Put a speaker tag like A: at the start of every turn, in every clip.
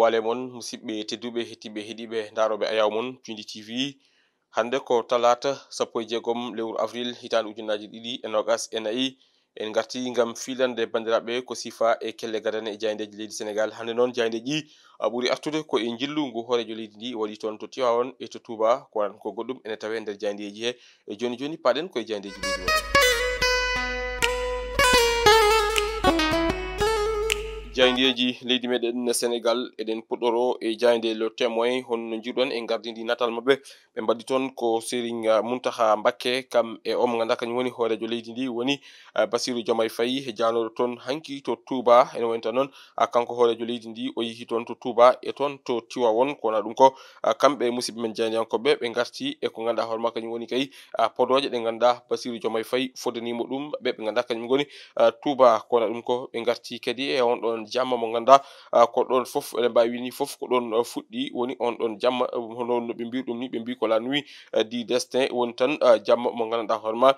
A: wale mon musidɓe tedduɓe hettiɓe heeɗiɓe daroɓe ayaw mon pindi tv hande ko talata sappo e jeegom lewru avril hitande ujunnaji ɗiɗi e nogas e nayyi en garti gam filande bandiraɓe ko sifa e kelle gadane e jayideji leydi sénégal hande noon jayide ƴi ɓuuri artude ko e jillungu hoorejo leydi ndi waɗi toon to tiwa on e to touba kowan ko goɗɗum ene tawe nder jayideji he e joni joni paɗen koye jayideji leydi jayndeji leydi meɗen senegal eɗen puɗɗoro e jayde le témoin honno jiɗon e gardidi natal maɓɓe ɓe mbaɗi toon ko sérin muntaha mbakke kam e omo ganda kañum woni hoorejo leydi ndi woni eh, basiru jomay fayi e janoɗo toon hanki to touba ene wonta noon ah, kanko hoorejo leydi ndi o yehi toon to touba e toon to tiwa won kona ɗum ko ah, kamɓe musidɓe men jayndiyankoɓɓe ɓe garti eko ganduɗa hoore ma kañum woni kayi ah, podoje ɗe ganduɗa basiru jomay fayi fodanimo ɗum ɓe ɓe ganduɗa kañum goni touba kona ɗum ko ɓe garti kadi e onɗon jamma mo ganda ko ɗon foof ene mbawi wini foof ko ɗon fuɗɗi woni on ɗon jamma hono no ɓe mbiru ɗum ni ɓe mbi ko lanui di destin woni tan jamma mo ganduɗa hoorema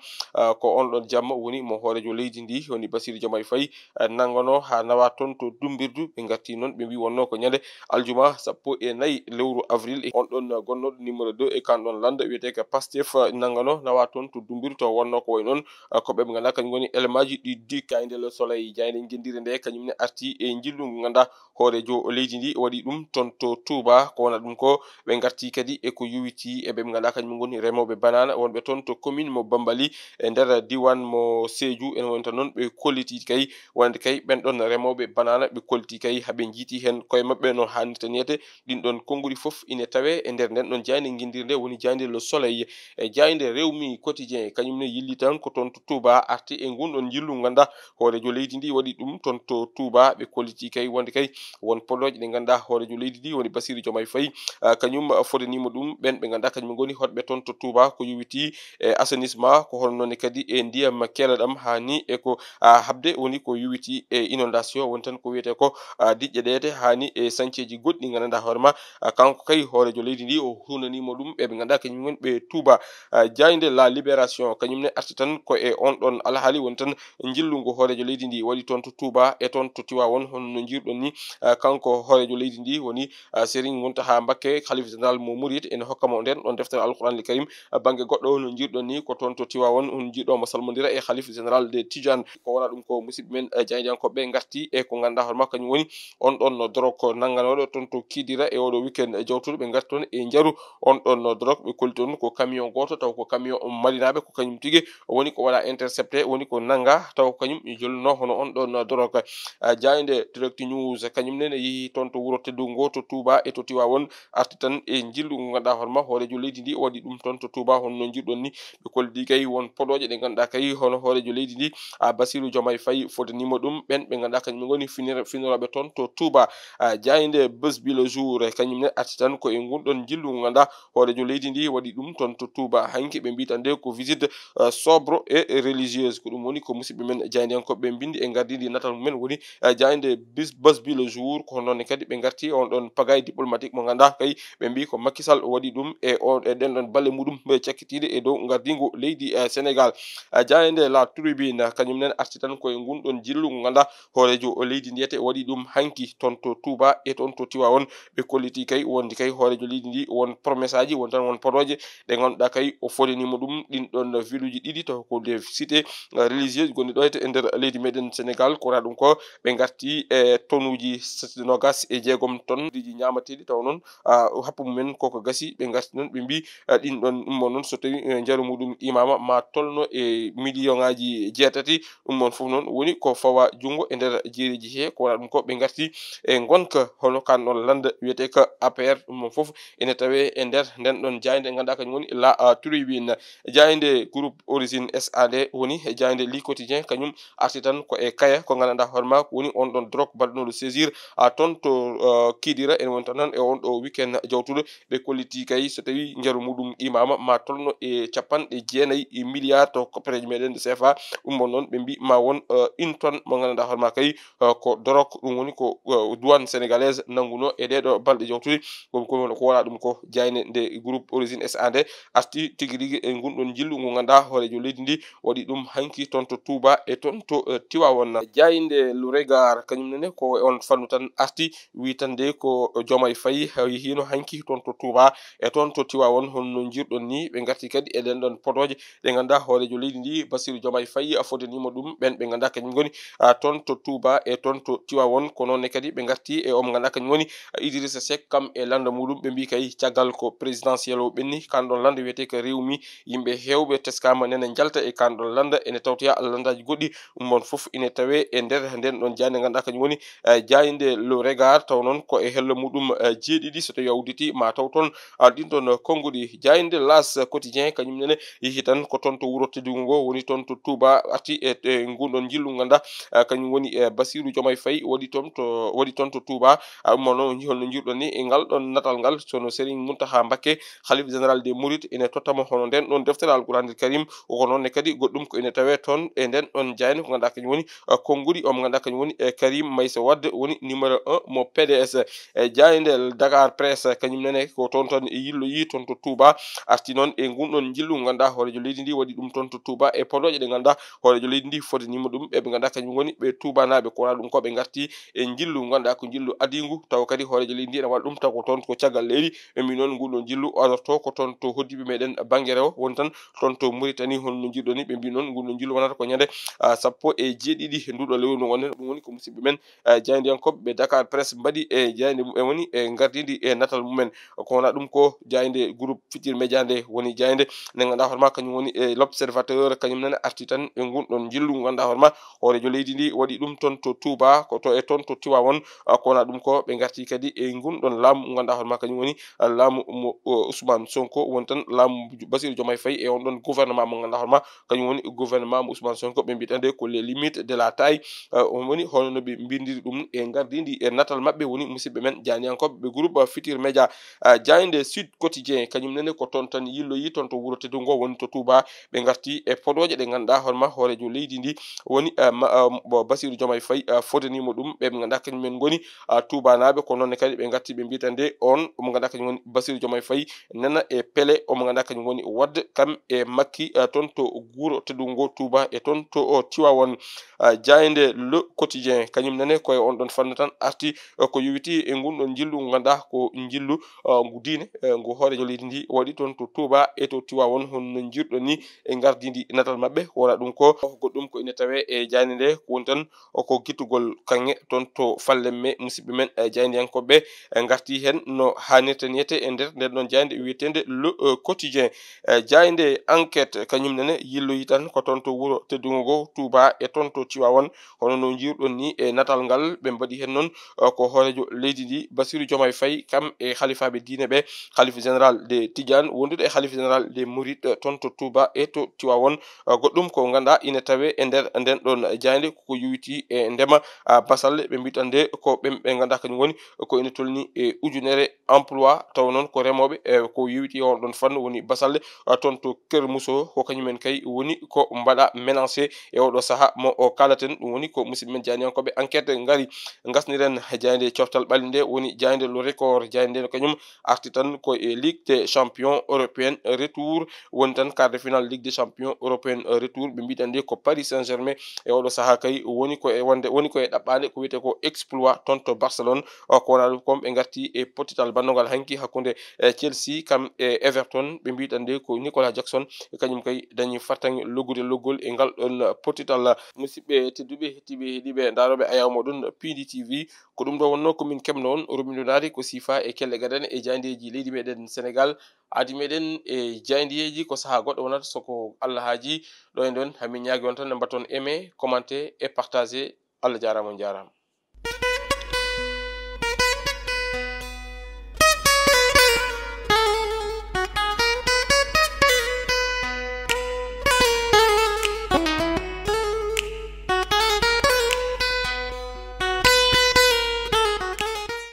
A: ko on ɗon jamma woni mo hoorejo leydi ndi woni basiru jamma e fayi nangono ha nawa toon to dumbirdu ɓe garti noon ɓe mbi wonno ko ñande aljuma sappo e nayyi lewru avril on ɗon gonnoɗo numéro deux e kanɗon landa wiyeteke pastef nangano nawa toon to dumbiru to wonno ko way e noon koɓe ɓe ganduɗa kañum woni éléments ji ɗi di kayndel soleil jayde gendire nde kañumne arti e jillu ngu ganduɗa hoorejo leydi ndi waɗi ɗum ton to touba ko wona ɗum ko ɓe garti kadi eko yuwiti eɓe ganduɗa kañum goni remoɓe banana wonɓe toon to commune mo bambali e nder diwan mo seju ene wonta noon ɓe kolliti kay wonde kay ɓen ɗon remoɓe banana ɓe kolliti kay haɓe jiiti hen koye mabɓe no hannirta niyete ɗin ɗon konnguri fof ine tawe e nder nden ɗon jayde nde woni jayde le soleil e jayde rewmi quotidien kañumne yilli tan ko toon to touba arti e ngunɗon ɗon jillu ganduɗa hoorejo leydi ndi waɗi ɗum toon to touba laamɓe kolliti kay wonde kay won polloje ɗe ganduɗa hoorejo leydi ndi woni basiri jomay fayi ah, kañum fodanima ɗum ɓen ɓe ganduɗa kañum goni hoɗɓe toon to touba ko yowiti e assainissement ko hono kadi e ndiyam keelaɗam hani eko ah, habde woni ko yowiti e inondation woni tan ko wiyete ko ah, diƴƴe ɗede hani e sancieji goɗɗi ganduɗa hoorema kanko kay hoorejo leydi ndi o hunanimo ɗum eɓe ganduɗa kañum woni ɓe touba jayde la libération kañum ne arti tan ko e on ɗon alhaali woni tan jillugo hoorejo leydi ndi waɗi toon to touba e toon to tiwa won honno jirɗon ni ah, kanko hoorejo leydi ndi woni ah, sérin wonta ha mbakke halif général mo mourid ene hokkamo nden ɗon deftere alquran li karim ah, bange goɗɗo no jirɗon ni ko toon to tiwawon on jiɗo mo salmondira e halif général de tidiane ko wona ɗum ko musidɓe men eh, jaydiyankoɓe garti e ko ganduɗa hoore makko kañum woni on ɗon no drog nanganoɗo toon to kidira e oɗo weekend jawtuɗo ɓe garti toon e njaru on ɗon no drog ɓe koli toon ko camion goto taw ko camion marinaɓe ko kañum tigi woni ko waɗa intercepté woni ko nanga taw ko kañum jolno hono on ɗon no drog jayi hande direct news kañum nene yi tonto to wuro teddu ngo to touba e to tiwawon arti tan e jillu ngada horma hore jo leydi ndi wadi ɗum tonto to hon non jiddon ni be koldi kay won podoje ɗe ganda kay hono jo leydi ndi a basiru jomay fayi mo ɗum ɓen ɓe ganda kañum goni finoroɓe toon to touba bus bi le jour kañum ne arti tan ko e ngunɗon jillu ngada hore jo leydi ndi wadi ɗum tonto to touba hanki ɓe mbita ko visite euh, sobre e religieuse ko ɗum woni ko musibe men be mbindi e gardidi natal men woni euh, bis bas bi le jour ko non e kadi be garti on don pagay e diplomatique mo ganda kay be bi ko Macky makisal wadi dum e on e den don balle mudum be cakkitiɗe e do gardingo leydi eh, sénégal eh, jaande la tribune kanyum nen arti tan ko koye don jillu ganda horejo o leydi ndiyete wadi dum hanki tonto touba e tonto tiwa on be kolliti kay wondi kay horejo leydi ndi won promesse aji won tan won podoje ɗe ganduɗa kay o fodanima ɗum ɗin ɗon ville uji didi to ko de cité eh, religieuse gonɗi ɗo hete e nder leydi meɗen sénégal kora ɗum ko be garti ti e tonnuji nogas e jeegom di ji ñamateɗi taw noon happa mumen koko gasi ɓe gasi noon ɓe mbi ɗin ɗon ɗum mon noon so tawi e, jaru muɗum imama ma tolno e million ngaji jeetati ɗum mon fof noon woni ko fawa jungo e nder jeeriji he ko wona ɗum ko ɓe garti e gonka hono kan ɗon landa wiyete ko apr ɗum mon fof ene tawe e nder nden ɗon jayde ganduɗa kañum woni la tribune jayde groupe origine sad woni e jayde li quotidien kañum arti tan ko e kaya ko gandanɗa hoorema woni on ɗon drok mbaɗano ɗo saisir a ton to uh, kiɗira en wonta noon e on ɗo wiken jawtuɗo ɓe kolliti kay so tawi njaru muɗum imama ma tolno e capanɗe jeenayi e milliard to copareji meɗen sefa ɗumbon noon ɓe mbi ma won une uh, tonne mo ngannduɗa hoorema kay uh, ko drok ɗum woni ko duwan sénégalaise nannguno e ɗeɗo balɗe jawtude ko wona ɗum ko jayne nde groupe origine sa nde arti tigi rigui e gunɗon jillu ngu ngannduɗa hoorejo leydi ndi waɗi ɗum hanki ton to touba e ton to tiwa won jayde lou regard kañumne ne ko on fannu tan arti witande ko jomay fayi hino hanki toon to touba e toon to tiwawon honno jirɗon ni ɓe garti kadi eɗen ɗon potoje ɗe ganda hoorejo leydi ndi basiru jomay fayi a fodanima ɗum ɓen ɓe ganda kañum goni toon to touba e toon to tiwawon ko noonne kadi ɓe garti e omo ganda kañum woni idrissa sek kam e landa muɗum ɓe mbi kay caggal ko présidentiel o ɓenni kanɗon landa wiyete ko rewmi yimɓe hewɓe teskama nene jalta e kanɗon landa ene tawtoya landaji goɗɗi ɗum on foof tawe e nder nden ɗon jande ganda kañum woni eh, jayinde le regard taw noon ko e hello muɗum eh, jeeɗiɗi so tawi awditi ma taw toon arɗin ton konnguɗi jayinde las quotidien kañum nene yehi tan ko toon to wuro teddugu ngo woni toon to touba arti e, e ngunɗon jillu ganda eh, kañum woni basiru joomay fay waɗi toon to waɗi toon to touba ɗumma noon jihol no jirɗon ni e ngal ɗon natal ngal sono sérine moutaha mbakke halif général de mourid ene tottama hono nden ɗon deftere alqouranel karim oko noonne kadi goɗɗum ko ene tawe toon e nden ɗon jayne ko ganduɗa kañum woni konnguɗi omo ganduɗa kañum woni karim maysa Wad woni numéro 1 mo pds e jaayndel dakar Press kanyum nene ko tonton e yillo yi tonto to touba arti non e gumɗon jillu nganda hoorejo leydi ndi wadi dum tonto to touba e podoje de nganda hoorejo leydi ndi dum e be nganda kanyum woni be ko tubanaɓe kona ko be ngarti e jillu nganda ko jillu adingu taw kadi hoorejo leydi ndi na wal dum taw ko tonto ko tiagal leydi e mi non nguɗon jillu adorto ko tonto to meden bangere won tan tonto to mauritanie hono jiddo ni be bi non nguɗon jillu wonata ko nyande sappo e jeedidi ndudo lewru ndu woni ko musibɓe men e jayndiyankoɓe ɓe dakar press mbaɗi e jaynde woni e gardidi e natal mumen ko wona ɗum ko jaynde groupe futir média nde woni jaynde nde ganduɗa hoorema kañum woni e l' observateur kañum nane arti tan e gunɗon jillu ganduɗa hoorema hoorejo leydi ndi waɗi ɗum toon to touba ko to e toon to tiwa won ko wona ɗum ko ɓe garti kadi e gunɗon laamu ganduɗa hoorema kañum woni laamu mo ousmane sonko woni tan laamu basiru jomay fayi e on ɗon gouvernement mo ganduɗa hoorema kañum woni gouvernement mo ousmane sonko ɓe mbiɗande ko les limites de la taille e woni hon no ɓe mbindiri ɗum e gardidi e eh, natal maɓɓe woni musidɓe men janiyankoɓe ɓe groupe futur média ah, jayde sud quotidien kañum nene ko toon tan yilloyi toon to wuuro teddungo woni to touba ɓe garti e podoje ɗe ganduɗa horema hoorejo leydi ndi woni ah, ah, basiru jomay fay fodanimo ɗum ɓeɓe ganduɗa kañumen goni tubanaɓe ko nonne kadi ɓe garti ɓe mbitan nde on omo ganduɗa kañum woni basiru jomay fay nana e pele omo ganduɗa kañum woni wadde kam e makki toon to guuro tedungo touba e toon to oh, tiwawon jayde le quotidien kañum nane koye on ɗon fannu tan arti eh, ko yowiti e eh, ngunɗon jillu eh, ngu ganduɗa ko jillu ngu diine ngu hoorejo leydi ndi waɗi toon to touba e to tiwawon honno jirɗon ni e gardidi natal maɓɓe wona ɗum ko goɗɗum ko ina tawe e jaynde nde ko woni tan ko gittugol kange toon to me musidɓe men jayniyankoɓe garti hen no hannirta niyete e nder nden ɗon jaynde wiyetede le quotidien jaynde enquête kañum nene yilloyi tan ko toon to wuuro teddugo go touba e toon to tiwawon hono no jirɗon ni e natal ngal ɓe mbaɗi hen noon uh, ko hoorejo leydi ndi basiru jomay kam e halifaɓe diine ɓe khalife général de tidiane wondude e khalife général de mourid uh, toon to touba e to tiwawon uh, goɗɗum ko ganduɗa ina tawe e nder nden ɗon jande ko yowiti e ndema basalle ɓe mbitan ko ɓen ɓe ganduɗa kañum woni ko ina tolni e ujunere emploi taw noon ko remoɓe e ko yowiti e on ɗon fannu woni basalle toon to ker ko kañumen kay woni ko mbaɗa e oɗo saaha mo kalaten ɗum woni ko musidɓe men janiyanko koɓe enquête gaari gasniren jaynde coftal ɓalli nde woni jaynde le record jaynde nde kañum arti tan koye ligue de champion européen retour woni tan carde final ligue de champion européen retour ɓe mbiɗan nde ko paris saint germain e oɗo saaha kay woni koye wonde woni koye ɗaɓɓade ko wiyete ko exploit toon to barcelone o kowona ɗum kom ɓe garti e pottital bandogal hanki hakkunde e chelsea kam e everton ɓe mbiɗan nde ko nicolas jackson e kañum kay dañi fartan loggude loggol e ngal ɗon pottital musidɓe tedduɓe hettiɓe heeɗiɓe daɗo laaroɓe a yawmo ɗum pdtv ko ɗum ɗo wonno komin kemno on rominunari ko sifa e kelle gaden e jaidiyeji leydi meɗen sénégal aadi meɗen e jaidiyeji ko saha goɗɗo wonata soko allah haaji ɗo e ɗon hamin ñaagi on tan ne mbaton aimé commenté e partagé allah jarama on jarama